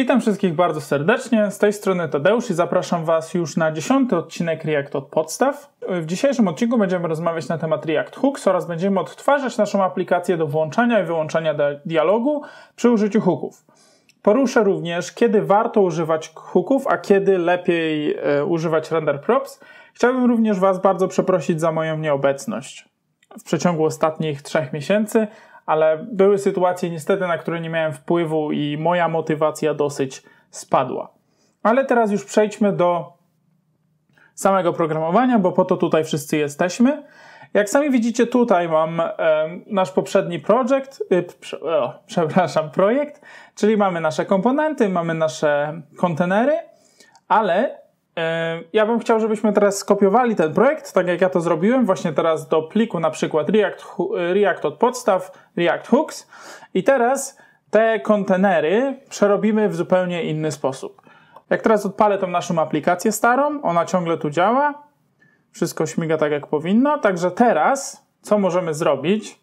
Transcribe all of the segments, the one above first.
Witam wszystkich bardzo serdecznie, z tej strony Tadeusz i zapraszam Was już na dziesiąty odcinek React od podstaw. W dzisiejszym odcinku będziemy rozmawiać na temat React Hooks oraz będziemy odtwarzać naszą aplikację do włączania i wyłączania dialogu przy użyciu hooków. Poruszę również, kiedy warto używać hooków, a kiedy lepiej e, używać render props. Chciałbym również Was bardzo przeprosić za moją nieobecność w przeciągu ostatnich trzech miesięcy, ale były sytuacje niestety, na które nie miałem wpływu i moja motywacja dosyć spadła. Ale teraz już przejdźmy do samego programowania, bo po to tutaj wszyscy jesteśmy. Jak sami widzicie, tutaj mam e, nasz poprzedni projekt, y, prze, o, przepraszam, projekt, czyli mamy nasze komponenty, mamy nasze kontenery, ale E, ja bym chciał, żebyśmy teraz skopiowali ten projekt, tak jak ja to zrobiłem, właśnie teraz do pliku na przykład React, React od podstaw, React Hooks i teraz te kontenery przerobimy w zupełnie inny sposób. Jak teraz odpalę tą naszą aplikację starą, ona ciągle tu działa, wszystko śmiga tak jak powinno, także teraz co możemy zrobić,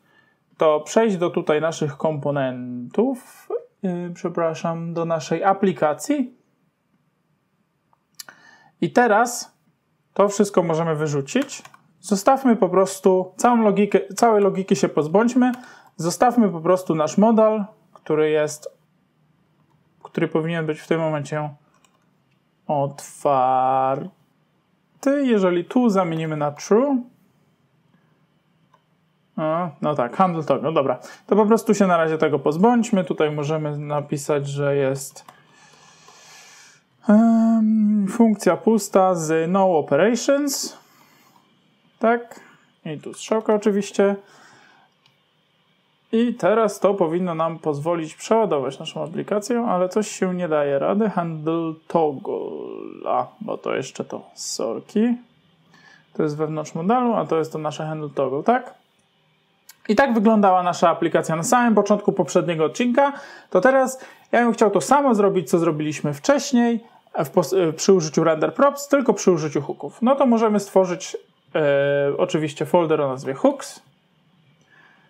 to przejść do tutaj naszych komponentów, y, przepraszam, do naszej aplikacji i teraz to wszystko możemy wyrzucić. Zostawmy po prostu całą logikę, całej logiki się pozbądźmy. Zostawmy po prostu nasz modal, który jest, który powinien być w tym momencie otwarty. Jeżeli tu zamienimy na true, no, no tak, handle to, no dobra. To po prostu się na razie tego pozbądźmy. Tutaj możemy napisać, że jest funkcja pusta z no operations. Tak. I tu strzałka oczywiście. I teraz to powinno nam pozwolić przeładować naszą aplikację, ale coś się nie daje rady. Handle toggle. A, bo to jeszcze to sorki. To jest wewnątrz modelu, a to jest to nasze handle toggle, tak? I tak wyglądała nasza aplikacja na samym początku poprzedniego odcinka. To teraz ja bym chciał to samo zrobić, co zrobiliśmy wcześniej, E, przy użyciu render props, tylko przy użyciu hooków. No to możemy stworzyć e, oczywiście folder o nazwie hooks.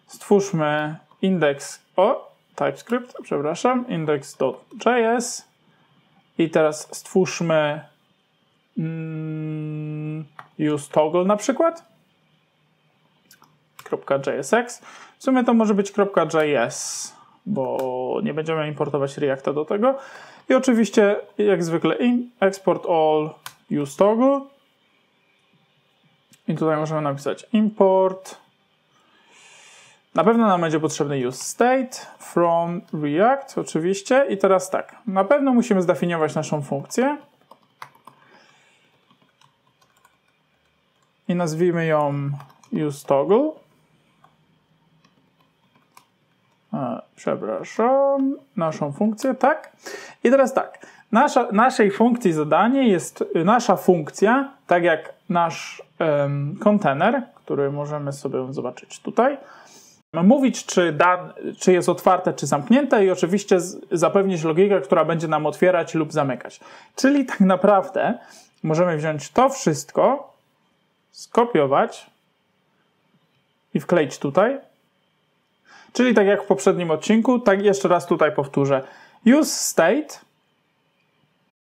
Stwórzmy index o TypeScript, przepraszam, index.js i teraz stwórzmy mm, use toggle na przykład. .jsx. W sumie to może być .js, bo nie będziemy importować Reacta do tego. I oczywiście, jak zwykle, in, export all use toggle. I tutaj możemy napisać import. Na pewno nam będzie potrzebny use state from React, oczywiście. I teraz tak, na pewno musimy zdefiniować naszą funkcję. I nazwijmy ją use toggle. A, przepraszam, naszą funkcję, tak? I teraz tak, nasza, naszej funkcji zadanie jest, y, nasza funkcja, tak jak nasz um, kontener, który możemy sobie zobaczyć tutaj, mówić, czy, da czy jest otwarte, czy zamknięte i oczywiście z, zapewnić logikę, która będzie nam otwierać lub zamykać. Czyli tak naprawdę możemy wziąć to wszystko, skopiować i wkleić tutaj, Czyli tak jak w poprzednim odcinku, tak jeszcze raz tutaj powtórzę. Use state,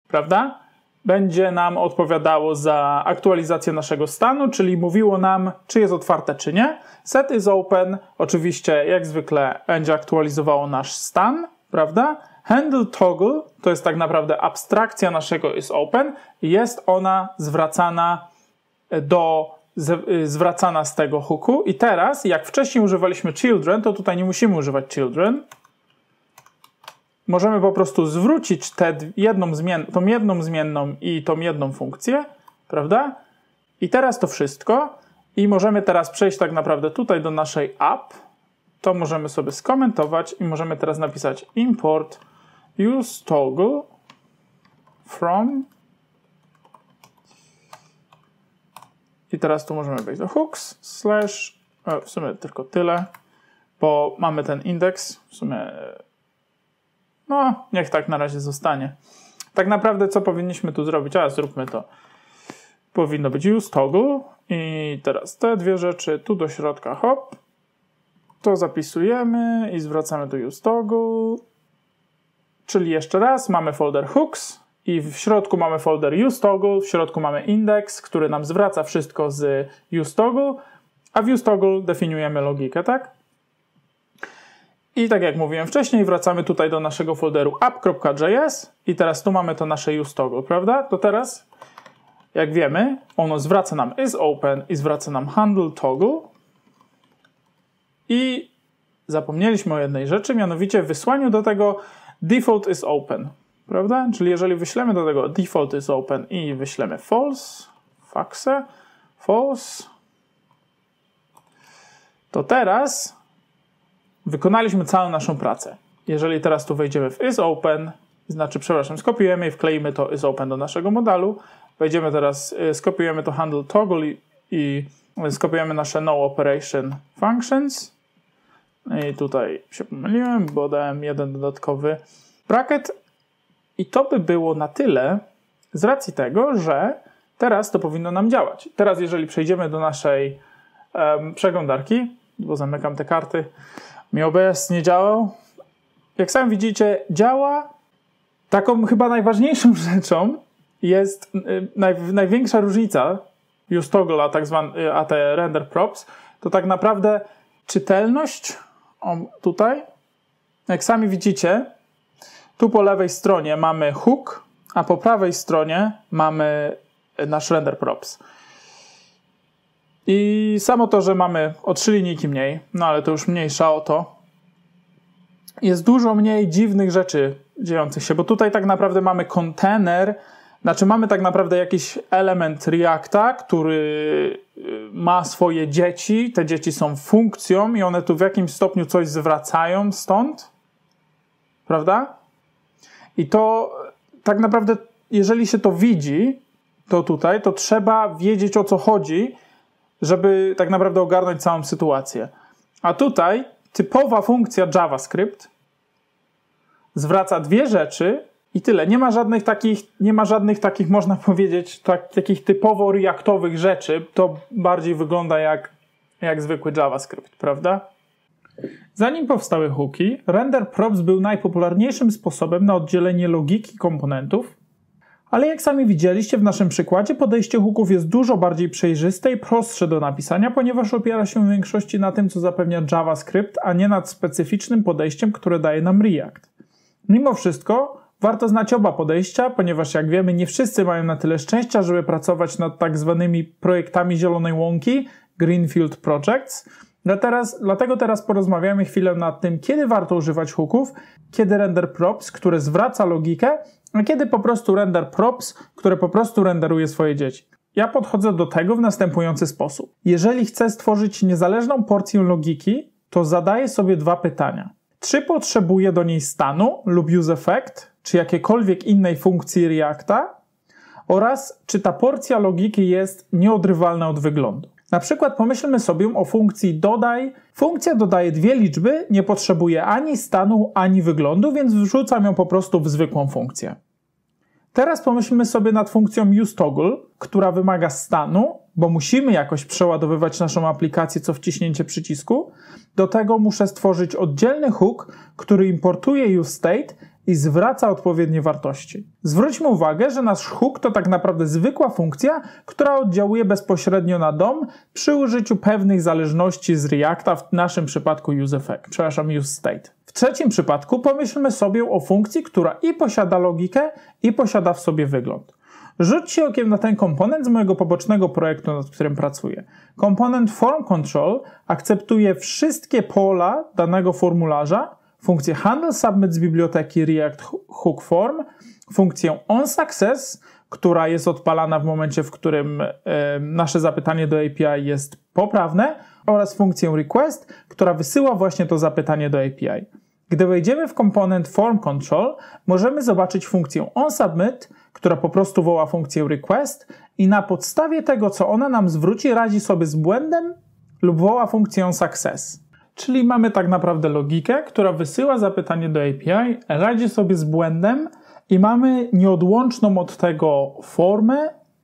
prawda? Będzie nam odpowiadało za aktualizację naszego stanu, czyli mówiło nam, czy jest otwarte, czy nie. Set is open, oczywiście jak zwykle będzie aktualizowało nasz stan, prawda? Handle toggle to jest tak naprawdę abstrakcja naszego is open. Jest ona zwracana do Y, zwracana z tego hooku. I teraz, jak wcześniej używaliśmy children, to tutaj nie musimy używać children. Możemy po prostu zwrócić tę jedną zmien tą jedną zmienną i tą jedną funkcję, prawda? I teraz to wszystko. I możemy teraz przejść tak naprawdę tutaj do naszej app. To możemy sobie skomentować i możemy teraz napisać import use toggle from I teraz tu możemy wejść do hooks, slash, e, w sumie tylko tyle, bo mamy ten indeks, w sumie, e, no, niech tak na razie zostanie. Tak naprawdę co powinniśmy tu zrobić? A, zróbmy to. Powinno być use toggle i teraz te dwie rzeczy tu do środka, hop. To zapisujemy i zwracamy do use toggle. Czyli jeszcze raz mamy folder hooks, i w środku mamy folder useToggle, w środku mamy index który nam zwraca wszystko z useToggle, a w useToggle definiujemy logikę, tak? I tak jak mówiłem wcześniej, wracamy tutaj do naszego folderu app.js i teraz tu mamy to nasze useToggle, prawda? To teraz, jak wiemy, ono zwraca nam isOpen i zwraca nam handleToggle i zapomnieliśmy o jednej rzeczy, mianowicie wysłaniu do tego default is open prawda? Czyli jeżeli wyślemy do tego default is open i wyślemy false, faxe, false, to teraz wykonaliśmy całą naszą pracę. Jeżeli teraz tu wejdziemy w is open, znaczy, przepraszam, skopiujemy i wkleimy to is open do naszego modelu, wejdziemy teraz, y, skopiujemy to handle toggle i, i skopiujemy nasze no operation functions. No I tutaj się pomyliłem, bo dałem jeden dodatkowy bracket, i to by było na tyle z racji tego, że teraz to powinno nam działać. Teraz, jeżeli przejdziemy do naszej um, przeglądarki, bo zamykam te karty, mi OBS nie działał. Jak sam widzicie, działa. Taką chyba najważniejszą rzeczą jest y, naj, największa różnica już toggle, a tak zwany a te render props, to tak naprawdę czytelność o, tutaj. Jak sami widzicie, tu po lewej stronie mamy hook, a po prawej stronie mamy nasz render props. I samo to, że mamy o trzy linijki mniej, no ale to już mniejsza o to, jest dużo mniej dziwnych rzeczy dziejących się, bo tutaj tak naprawdę mamy kontener, znaczy mamy tak naprawdę jakiś element Reacta, który y, ma swoje dzieci, te dzieci są funkcją i one tu w jakimś stopniu coś zwracają stąd, prawda? I to e, tak naprawdę, jeżeli się to widzi, to tutaj, to trzeba wiedzieć o co chodzi, żeby tak naprawdę ogarnąć całą sytuację. A tutaj typowa funkcja JavaScript zwraca dwie rzeczy i tyle. Nie ma żadnych takich, nie ma żadnych takich, można powiedzieć, tak, takich typowo reaktowych rzeczy. To bardziej wygląda jak, jak zwykły JavaScript, prawda? Zanim powstały hooki, render props był najpopularniejszym sposobem na oddzielenie logiki komponentów, ale jak sami widzieliście w naszym przykładzie, podejście hooków jest dużo bardziej przejrzyste i prostsze do napisania, ponieważ opiera się w większości na tym, co zapewnia JavaScript, a nie nad specyficznym podejściem, które daje nam React. Mimo wszystko, warto znać oba podejścia, ponieważ jak wiemy, nie wszyscy mają na tyle szczęścia, żeby pracować nad tak zwanymi projektami zielonej łąki, Greenfield Projects, no teraz, dlatego teraz porozmawiamy chwilę nad tym, kiedy warto używać hooków, kiedy render props, które zwraca logikę, a kiedy po prostu render props, które po prostu renderuje swoje dzieci. Ja podchodzę do tego w następujący sposób. Jeżeli chcę stworzyć niezależną porcję logiki, to zadaję sobie dwa pytania. Czy potrzebuję do niej stanu lub use effect, czy jakiejkolwiek innej funkcji Reacta? Oraz czy ta porcja logiki jest nieodrywalna od wyglądu? Na przykład pomyślmy sobie o funkcji dodaj. Funkcja dodaje dwie liczby, nie potrzebuje ani stanu, ani wyglądu, więc wrzucam ją po prostu w zwykłą funkcję. Teraz pomyślmy sobie nad funkcją useToggle, która wymaga stanu, bo musimy jakoś przeładowywać naszą aplikację co wciśnięcie przycisku. Do tego muszę stworzyć oddzielny hook, który importuje useState i zwraca odpowiednie wartości. Zwróćmy uwagę, że nasz hook to tak naprawdę zwykła funkcja, która oddziałuje bezpośrednio na DOM przy użyciu pewnych zależności z Reacta, w naszym przypadku useEffect, przepraszam, useState. W trzecim przypadku pomyślmy sobie o funkcji, która i posiada logikę, i posiada w sobie wygląd. Rzućcie okiem na ten komponent z mojego pobocznego projektu, nad którym pracuję. Komponent Form Control akceptuje wszystkie pola danego formularza, funkcję handle submit z biblioteki React Hook Form, funkcję onSuccess, która jest odpalana w momencie, w którym e, nasze zapytanie do API jest poprawne, oraz funkcję request, która wysyła właśnie to zapytanie do API. Gdy wejdziemy w komponent form control, możemy zobaczyć funkcję onSubmit, która po prostu woła funkcję request i na podstawie tego, co ona nam zwróci, radzi sobie z błędem lub woła funkcję success. Czyli mamy tak naprawdę logikę, która wysyła zapytanie do API, radzi sobie z błędem i mamy nieodłączną od tego formę,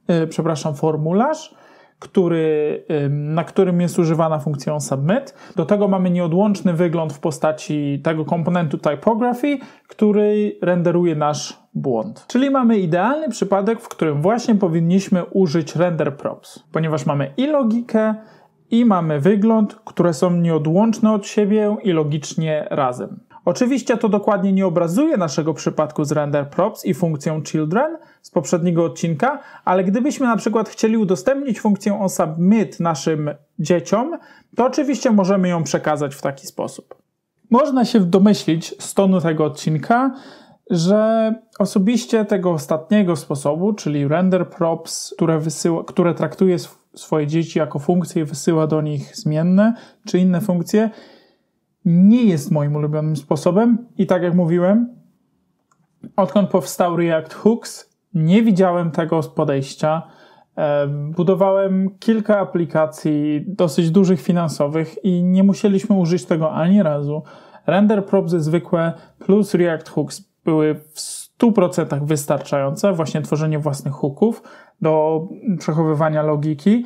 yy, przepraszam, formularz, który, na którym jest używana funkcja submit. Do tego mamy nieodłączny wygląd w postaci tego komponentu typography, który renderuje nasz błąd. Czyli mamy idealny przypadek, w którym właśnie powinniśmy użyć render props, ponieważ mamy i logikę, i mamy wygląd, które są nieodłączne od siebie i logicznie razem. Oczywiście to dokładnie nie obrazuje naszego przypadku z render props i funkcją children z poprzedniego odcinka, ale gdybyśmy na przykład chcieli udostępnić funkcję on submit naszym dzieciom, to oczywiście możemy ją przekazać w taki sposób. Można się domyślić z tonu tego odcinka, że osobiście tego ostatniego sposobu, czyli render props, które, wysyła, które traktuje swoje dzieci jako funkcje i wysyła do nich zmienne czy inne funkcje, nie jest moim ulubionym sposobem. I tak jak mówiłem, odkąd powstał React Hooks, nie widziałem tego podejścia. E, budowałem kilka aplikacji dosyć dużych finansowych i nie musieliśmy użyć tego ani razu. Render props zwykłe plus React Hooks były w 100% wystarczające, właśnie tworzenie własnych hooków do przechowywania logiki.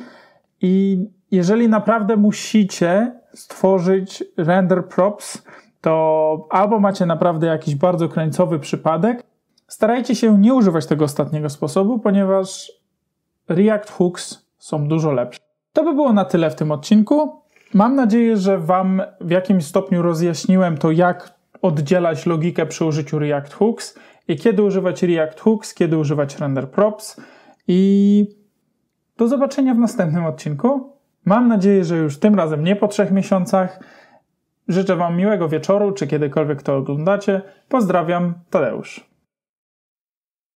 I jeżeli naprawdę musicie stworzyć render props, to albo macie naprawdę jakiś bardzo krańcowy przypadek, starajcie się nie używać tego ostatniego sposobu, ponieważ React Hooks są dużo lepsze. To by było na tyle w tym odcinku. Mam nadzieję, że Wam w jakimś stopniu rozjaśniłem to, jak oddzielać logikę przy użyciu React Hooks i kiedy używać React Hooks, kiedy używać Render Props i do zobaczenia w następnym odcinku. Mam nadzieję, że już tym razem nie po trzech miesiącach. Życzę Wam miłego wieczoru, czy kiedykolwiek to oglądacie. Pozdrawiam, Tadeusz.